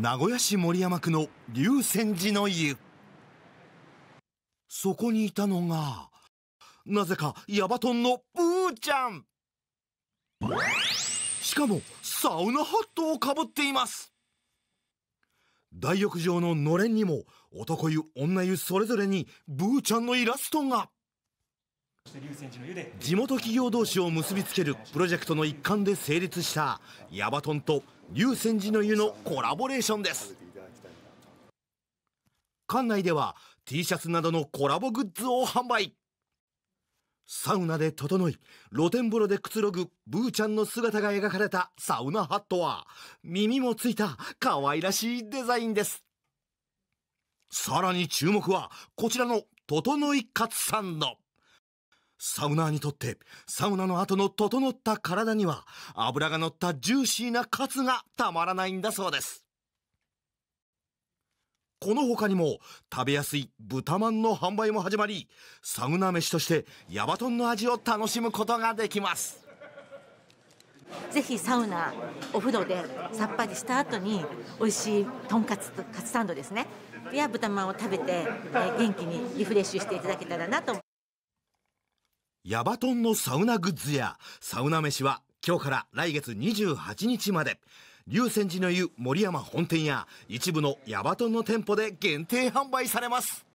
名古屋市守山区の龍泉寺の湯そこにいたのがなぜかヤバトンのプーちゃんしかもサウナハットをかぶっています大浴場ののれんにも男湯女湯それぞれにブーちゃんのイラストが地元企業同士を結びつけるプロジェクトの一環で成立したヤバトンと龍泉寺の湯のコラボレーションです館内では T シャツなどのコラボグッズを販売サウナで整い露天風呂でくつろぐブーちゃんの姿が描かれたサウナハットは耳もついた可愛らしいデザインですさらに注目はこちらの整いかつサンのサウナーにとってサウナの後の整った体には脂が乗ったジューシーなカツがたまらないんだそうですこの他にも食べやすい豚まんの販売も始まりサウナ飯としてヤバトンの味を楽しむことができますぜひサウナお風呂でさっぱりした後に美味しいとんかつとカツサンドですねいや豚まんを食べて、え元気にリフレッシュしていただけたらなと。ヤバトンのサウナグッズや、サウナ飯は今日から来月28日まで、竜泉寺の湯森山本店や一部のヤバトンの店舗で限定販売されます。